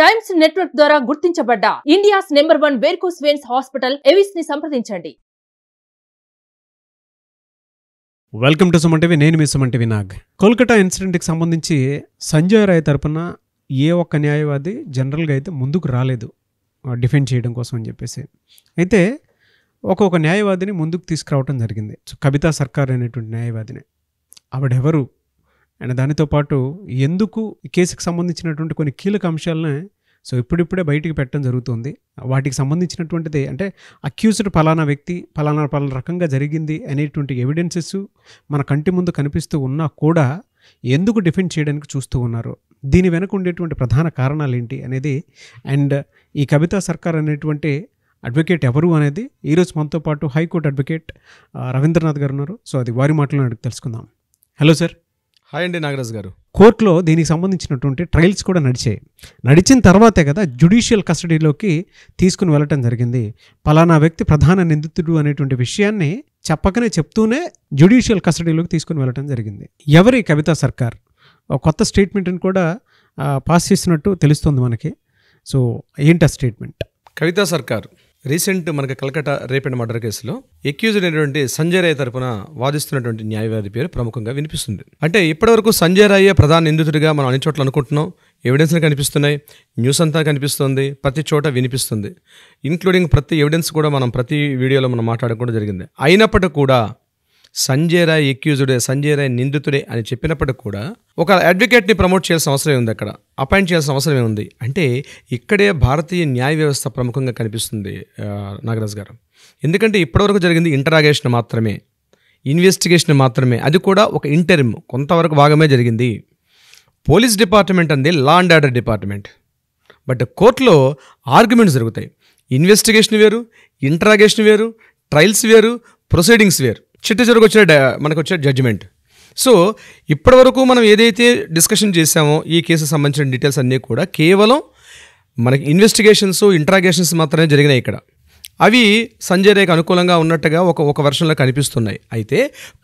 times network ద్వారా గుర్తించబడ్డ India's number one varicose veins hospital Avis ని సంప్రదించండి వెల్కమ్ టు సుమంటివి నేను మీ సుమంటివి నాగ్ కోల్కతా ఇన్సిడెంట్కి సంబంధించి సంజయ్ రాయ్ తరపున ఏ ఒక్క న్యాయవాది జనరల్గా అయితే ముందుకు రాలేదు డిఫెండ్ చేయడం కోసం అని చెప్పేసి అయితే ఒక్కొక్క న్యాయవాదిని ముందుకు తీసుకురావడం జరిగింది కవితా సర్కార్ అనేటువంటి న్యాయవాదిని ఆవిడెవరు అండ్ దానితో పాటు ఎందుకు ఈ కేసుకు సంబంధించినటువంటి కొన్ని కీలక అంశాలనే సో ఇప్పుడిప్పుడే బయటికి పెట్టడం జరుగుతుంది వాటికి సంబంధించినటువంటిది అంటే అక్యూజ్డ్ ఫలానా వ్యక్తి ఫలానా ఫలానా రకంగా జరిగింది అనేటువంటి ఎవిడెన్సెస్ మన కంటి ముందు కనిపిస్తూ ఉన్నా కూడా ఎందుకు డిఫెండ్ చేయడానికి చూస్తూ ఉన్నారు దీని వెనక ఉండేటువంటి ప్రధాన కారణాలు ఏంటి అనేది అండ్ ఈ కవితా సర్కార్ అనేటువంటి అడ్వకేట్ ఎవరు అనేది ఈరోజు మనతో పాటు హైకోర్టు అడ్వకేట్ రవీంద్రనాథ్ గారు ఉన్నారు సో అది వారి మాటలను అడిగి తెలుసుకుందాం హలో సార్ హాయ్ అండి నాగరాజ్ గారు కోర్టులో దీనికి సంబంధించినటువంటి ట్రయల్స్ కూడా నడిచాయి నడిచిన తర్వాతే కదా జ్యుడిషియల్ కస్టడీలోకి తీసుకుని వెళ్ళటం జరిగింది పలానా వ్యక్తి ప్రధాన నిందితుడు అనేటువంటి విషయాన్ని చెప్పకనే చెప్తూనే జ్యుడిషియల్ కస్టడీలోకి తీసుకుని వెళ్ళటం జరిగింది ఎవరి కవితా సర్కార్ కొత్త స్టేట్మెంట్ని కూడా పాస్ చేసినట్టు తెలుస్తుంది మనకి సో ఏంటి ఆ స్టేట్మెంట్ కవితా సర్కార్ రీసెంట్ మనకి కలకట్టా రేపెండ్ మర్డర్ కేసులో ఎక్యూజ్డ్ అయినటువంటి సంజయ్ రాయ్ తరఫున వాదిస్తున్నటువంటి న్యాయవాది పేరు ప్రముఖంగా వినిపిస్తుంది అంటే ఇప్పటివరకు సంజయ్ రాయే ప్రధాన నిందితుడిగా మనం అన్ని చోట్ల అనుకుంటున్నాం ఎవిడెన్స్ కనిపిస్తున్నాయి న్యూస్ అంతా కనిపిస్తుంది ప్రతి చోట వినిపిస్తుంది ఇంక్లూడింగ్ ప్రతి ఎవిడెన్స్ కూడా మనం ప్రతి వీడియోలో మనం మాట్లాడడం కూడా జరిగింది అయినప్పటికీ కూడా సంజయ్ రాయ్ ఎక్యూజుడే సంజయ్ రాయ్ నిందితుడే అని చెప్పినప్పుడు కూడా ఒక అడ్వకేట్ని ప్రమోట్ చేయాల్సిన అవసరం ఉంది అక్కడ అపాయింట్ చేయాల్సిన అవసరం ఉంది అంటే ఇక్కడే భారతీయ న్యాయ వ్యవస్థ ప్రముఖంగా కనిపిస్తుంది నాగరాజ్ గారు ఎందుకంటే ఇప్పటివరకు జరిగింది ఇంటరాగేషన్ మాత్రమే ఇన్వెస్టిగేషన్ మాత్రమే అది కూడా ఒక ఇంటర్మ్ కొంతవరకు భాగమే జరిగింది పోలీస్ డిపార్ట్మెంట్ అంది law and order department but కోర్టులో ఆర్గ్యుమెంట్స్ జరుగుతాయి ఇన్వెస్టిగేషన్ వేరు ఇంటరాగేషన్ వేరు ట్రయల్స్ వేరు ప్రొసీడింగ్స్ వేరు చిట్ట చివరికి వచ్చిన మనకు వచ్చే జడ్జిమెంట్ సో ఇప్పటివరకు మనం ఏదైతే డిస్కషన్ చేశామో ఈ కేసు సంబంధించిన డీటెయిల్స్ అన్నీ కూడా కేవలం మనకి ఇన్వెస్టిగేషన్స్ ఇంట్రాగేషన్స్ మాత్రమే జరిగినాయి ఇక్కడ అవి సంజయ్ రేఖ అనుకూలంగా ఉన్నట్టుగా ఒక ఒక వర్షంలో కనిపిస్తున్నాయి అయితే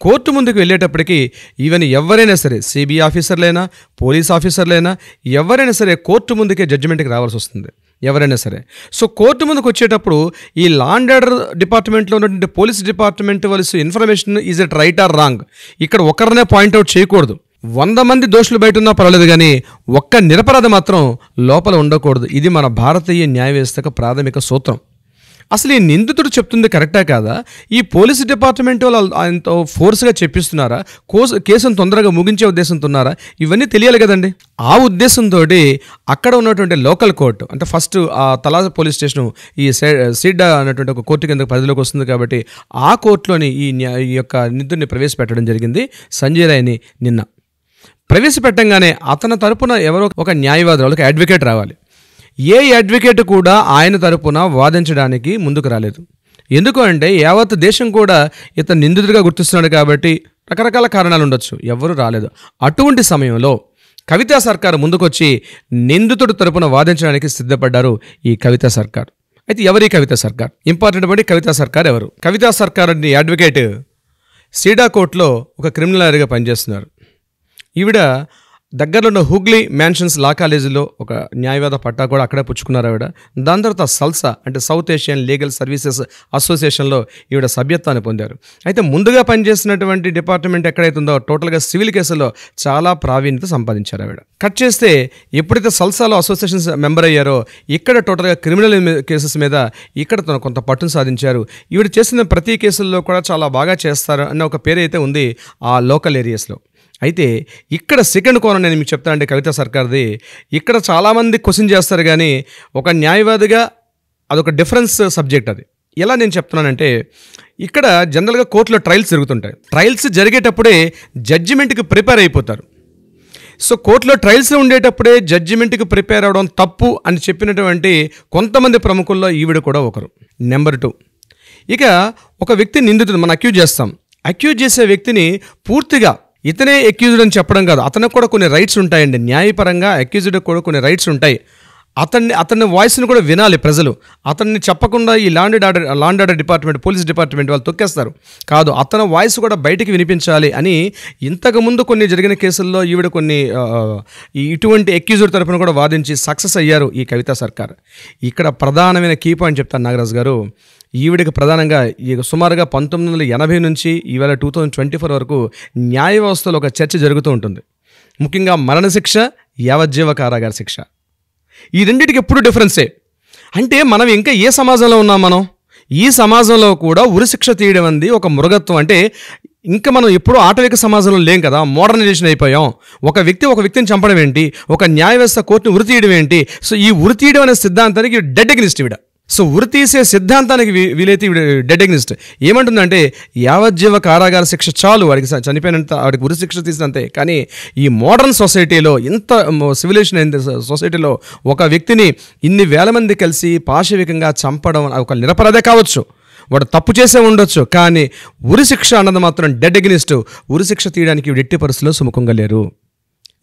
కోర్టు ముందుకు వెళ్ళేటప్పటికీ ఈవెన్ ఎవరైనా సరే సిబిఐ ఆఫీసర్లైనా పోలీస్ ఆఫీసర్లైనా ఎవరైనా సరే కోర్టు ముందుకే జడ్జిమెంట్కి రావాల్సి వస్తుంది ఎవరైనా సరే సో కోర్టు ముందుకు వచ్చేటప్పుడు ఈ లాండ్ ఆర్డర్ డిపార్ట్మెంట్లో ఉన్నటువంటి పోలీస్ డిపార్ట్మెంట్ వలసి information is it right or wrong ఇక్కడ ఒకరినే పాయింట్అవుట్ చేయకూడదు వంద మంది దోషులు బయట ఉన్నా పర్వాలేదు కానీ ఒక్క నిరపరాధి మాత్రం లోపల ఉండకూడదు ఇది మన భారతీయ న్యాయ వ్యవస్థకు ప్రాథమిక సూత్రం అసలు ఈ నిందితుడు చెప్తుంది కరెక్టా కాదా ఈ పోలీస్ డిపార్ట్మెంట్ వాళ్ళు ఆయనతో ఫోర్స్గా చెప్పిస్తున్నారా కోస్ కేసును తొందరగా ముగించే ఉద్దేశంతో ఉన్నారా ఇవన్నీ తెలియాలి కదండి ఆ ఉద్దేశంతో అక్కడ ఉన్నటువంటి లోకల్ కోర్టు అంటే ఫస్ట్ ఆ తలాస పోలీస్ స్టేషన్ ఈ సిడ్ అనేటువంటి ఒక కోర్టు కింద పరిధిలోకి వస్తుంది కాబట్టి ఆ కోర్టులోని ఈ ఈ యొక్క నిధుల్ని ప్రవేశపెట్టడం జరిగింది సంజయ్ రాయ్ని నిన్న ప్రవేశపెట్టంగానే అతని తరపున ఎవరో ఒక న్యాయవాదురాలు ఒక అడ్వకేట్ రావాలి ఏ అడ్వకేట్ కూడా ఆయన తరపున వాదించడానికి ముందుకు రాలేదు ఎందుకు అంటే యావత్ దేశం కూడా ఇతను నిందితుడిగా గుర్తిస్తున్నాడు కాబట్టి రకరకాల కారణాలు ఉండొచ్చు ఎవరు రాలేదు అటువంటి సమయంలో కవితా సర్కార్ ముందుకొచ్చి నిందితుడి తరపున వాదించడానికి సిద్ధపడ్డారు ఈ కవితా సర్కార్ అయితే ఎవరి కవితా సర్కార్ ఇంపార్టెంట్ బట్టి కవితా సర్కార్ ఎవరు కవితా సర్కార్ అడ్వకేట్ సీడా కోర్టులో ఒక క్రిమినల్ లాయర్గా పనిచేస్తున్నారు ఈవిడ దగ్గరలో హుగ్లీ మ్యాన్షన్స్ లా కాలేజీలో ఒక న్యాయవాద పట్టా కూడా అక్కడే పుచ్చుకున్నారు ఆవిడ దాని తర్వాత సల్సా అంటే సౌత్ ఏషియన్ లీగల్ సర్వీసెస్ అసోసియేషన్లో ఈవిడ సభ్యత్వాన్ని పొందారు అయితే ముందుగా పనిచేసినటువంటి డిపార్ట్మెంట్ ఎక్కడైతే ఉందో టోటల్గా సివిల్ కేసుల్లో చాలా ప్రావీణ్యత సంపాదించారు ఆవిడ కట్ చేస్తే ఎప్పుడైతే సల్సాలో అసోసియేషన్స్ మెంబర్ అయ్యారో ఇక్కడ టోటల్గా క్రిమినల్ కేసెస్ మీద ఇక్కడ తన కొంత పట్టును సాధించారు ఈవిడ చేసిన ప్రతి కేసుల్లో కూడా చాలా బాగా చేస్తారు అనే ఒక పేరు అయితే ఉంది ఆ లోకల్ ఏరియాస్లో అయితే ఇక్కడ సెకండ్ కోణం నేను మీకు చెప్తానండి కవిత సర్కార్ది ఇక్కడ చాలామంది క్వశ్చన్ చేస్తారు కానీ ఒక న్యాయవాదిగా అదొక డిఫరెన్స్ సబ్జెక్ట్ అది ఎలా నేను చెప్తున్నానంటే ఇక్కడ జనరల్గా కోర్టులో ట్రయల్స్ జరుగుతుంటాయి ట్రయల్స్ జరిగేటప్పుడే జడ్జిమెంట్కి ప్రిపేర్ అయిపోతారు సో కోర్టులో ట్రయల్స్ ఉండేటప్పుడే జడ్జిమెంట్కి ప్రిపేర్ అవ్వడం తప్పు అని చెప్పినటువంటి కొంతమంది ప్రముఖుల్లో ఈవిడ కూడా ఒకరు నెంబర్ టూ ఇక ఒక వ్యక్తి నిందితుడు మనం అక్యూజ్ చేస్తాం అక్యూజ్ చేసే వ్యక్తిని పూర్తిగా ఇతనే అక్యూజ్డ్ అని చెప్పడం కాదు అతనికి కూడా కొన్ని రైట్స్ ఉంటాయండి న్యాయపరంగా అక్యూజ్డ్ కూడా కొన్ని రైట్స్ ఉంటాయి అతన్ని అతని వాయిస్ని కూడా వినాలి ప్రజలు అతన్ని చెప్పకుండా ఈ law and order law and order department police department వాళ్ళు తొక్కేస్తారు కాదు అతని వాయిస్ కూడా బయటికి వినిపించాలి అని ఇంతకుముందు కొన్ని జరిగిన కేసుల్లో ఈవిడ కొన్ని ఇటువంటి ఎక్యూజర్ తరఫున కూడా వాదించి సక్సెస్ అయ్యారు ఈ కవిత సర్కార్ ఇక్కడ ప్రధానమైన కీ పాయింట్ చెప్తాను నాగరాజు గారు ఈవిడికి ప్రధానంగా ఈ సుమారుగా పంతొమ్మిది వందల ఎనభై నుంచి ఈవేళ టూ థౌజండ్ ట్వంటీ ఫోర్ వరకు న్యాయ వ్యవస్థలో ఒక చర్చ జరుగుతూ ఉంటుంది ముఖ్యంగా మరణశిక్ష యావజ్జీవ కారాగార శిక్ష ఈ రెండింటికి ఎప్పుడు డిఫరెన్సే అంటే మనం ఇంకా ఏ సమాజంలో ఉన్నాం మనం ఈ సమాజంలో కూడా ఉరిశిక్ష తీయడం అంది ఒక మృగత్వం అంటే ఇంకా మనం ఎప్పుడూ ఆటవిక సమాజంలో లేం కదా మోడర్నైజేషన్ అయిపోయాం ఒక వ్యక్తి ఒక వ్యక్తిని చంపడం ఏంటి ఒక న్యాయ వ్యవస్థ కోర్టుని తీయడం ఏంటి సో ఈ తీయడం అనే సిద్ధాంతానికి డెడ్ అగ్నిస్ట్ ఇవిడ సో ఉరి తీసే సిద్ధాంతానికి వీలైతే డెడ్ ఎగ్నిస్ట్ ఏమంటుందంటే యావజ్జీవ కారాగార శిక్ష చాలు వాడికి చనిపోయినంత వాడికి ఉరి శిక్ష తీసినంతే కానీ ఈ మోడర్న్ సొసైటీలో ఇంత సివిలైజేషన్ అయింది సొసైటీలో ఒక వ్యక్తిని ఇన్ని వేల మంది కలిసి పాశవికంగా చంపడం ఒక నిరపరాధే కావచ్చు వాడు తప్పు చేసే ఉండొచ్చు కానీ ఉరిశిక్ష అన్నది మాత్రం డెడ్ ఎగ్నిస్ట్ ఉరిశిక్ష తీయడానికి ఎట్టి పరిస్థితుల్లో సుముఖంగా లేరు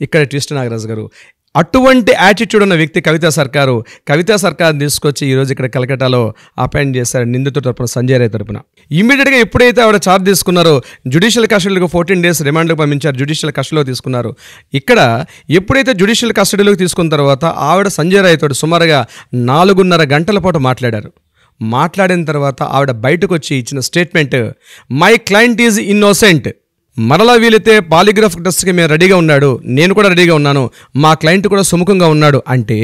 ఇక్కడ ట్విస్ట్ నాగరాజు గారు అటువంటి యాటిట్యూడ్ ఉన్న వ్యక్తి కవితా సర్కారు కవితా సర్కార్ని తీసుకొచ్చి ఈరోజు ఇక్కడ కలకటాలో అపాయింట్ చేశారు నిందితు తరపున సంజయ్ రాయ్ తరపున ఇమీడియట్గా ఎప్పుడైతే ఆవిడ చార్జ్ తీసుకున్నారో జ్యుడిషియల్ కస్టడీలకు ఫోర్టీన్ డేస్ రిమాండ్కు పంపించారు జ్యుడిషియల్ కస్టడీలో తీసుకున్నారు ఇక్కడ ఎప్పుడైతే జ్యుడిషియల్ కస్టడీలోకి తీసుకున్న తర్వాత ఆవిడ సంజయ్ రాయ్ తోటి సుమారుగా నాలుగున్నర గంటల పాటు మాట్లాడారు మాట్లాడిన తర్వాత ఆవిడ బయటకు వచ్చి ఇచ్చిన statement my client is innocent మరలా వీలైతే పాలిగ్రాఫ్ టెస్ట్కి మేము రెడీగా ఉన్నాడు నేను కూడా రెడీగా ఉన్నాను మా క్లయింట్ కూడా సుముఖంగా ఉన్నాడు అంటే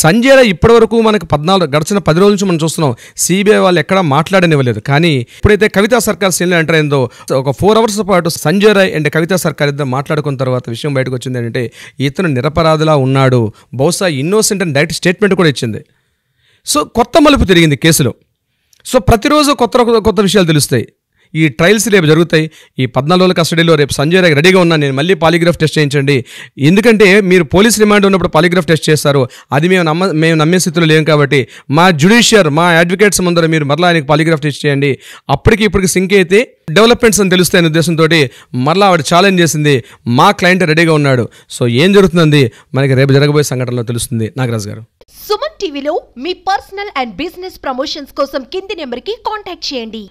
సంజయ్ ఇప్పటివరకు మనకు పద్నాలుగు గడిచిన పది రోజుల నుంచి మనం చూస్తున్నాం సిబిఐ వాళ్ళు ఎక్కడ మాట్లాడనివ్వలేదు కానీ ఇప్పుడైతే కవితా సర్కార్ సీన్ ఎంటర్ అయిందో ఒక ఫోర్ అవర్స్ పాటు సంజయ్ రాయ్ అండ్ కవితా సర్కార్ ఇద్దరు మాట్లాడుకున్న తర్వాత విషయం బయటకు వచ్చింది ఏంటంటే ఇతను నిరపరాధిలా ఉన్నాడు బహుశా ఇన్నోసెంట్ అని డైరెక్ట్ స్టేట్మెంట్ కూడా ఇచ్చింది సో కొత్త మలుపు తిరిగింది కేసులో సో ప్రతిరోజు కొత్త కొత్త విషయాలు తెలుస్తాయి ఈ ట్రయల్స్ రేపు జరుగుతాయి ఈ పద్నాలుగు రోజుల కస్టడీలో రేపు సంజయ్ రాయ్ రెడీగా ఉన్నాను నేను మళ్ళీ పాలిగ్రాఫ్ టెస్ట్ చేయించండి ఎందుకంటే మీరు పోలీస్ రిమాండ్ ఉన్నప్పుడు పాలిగ్రాఫ్ టెస్ట్ చేస్తారు అది మేము నమ్మ మేము నమ్మే స్థితిలో లేము కాబట్టి మా జ్యుడిషియర్ మా అడ్వకేట్స్ ముందర మీరు మరలా ఆయనకి పాలిగ్రాఫ్ టెస్ట్ చేయండి అప్పటికి ఇప్పటికి సింక్ అయితే డెవలప్మెంట్స్ అని అనే ఉద్దేశంతో మరలా ఆవిడ ఛాలెంజ్ చేసింది మా క్లయింట్ రెడీగా ఉన్నాడు సో ఏం జరుగుతుందండి మనకి రేపు జరగబోయే సంఘటనలో తెలుస్తుంది నాగరాజ్ గారు సుమన్ టీవీలో మీ పర్సనల్ అండ్ బిజినెస్ ప్రమోషన్స్ కోసం కింది నెంబర్కి కాంటాక్ట్ చేయండి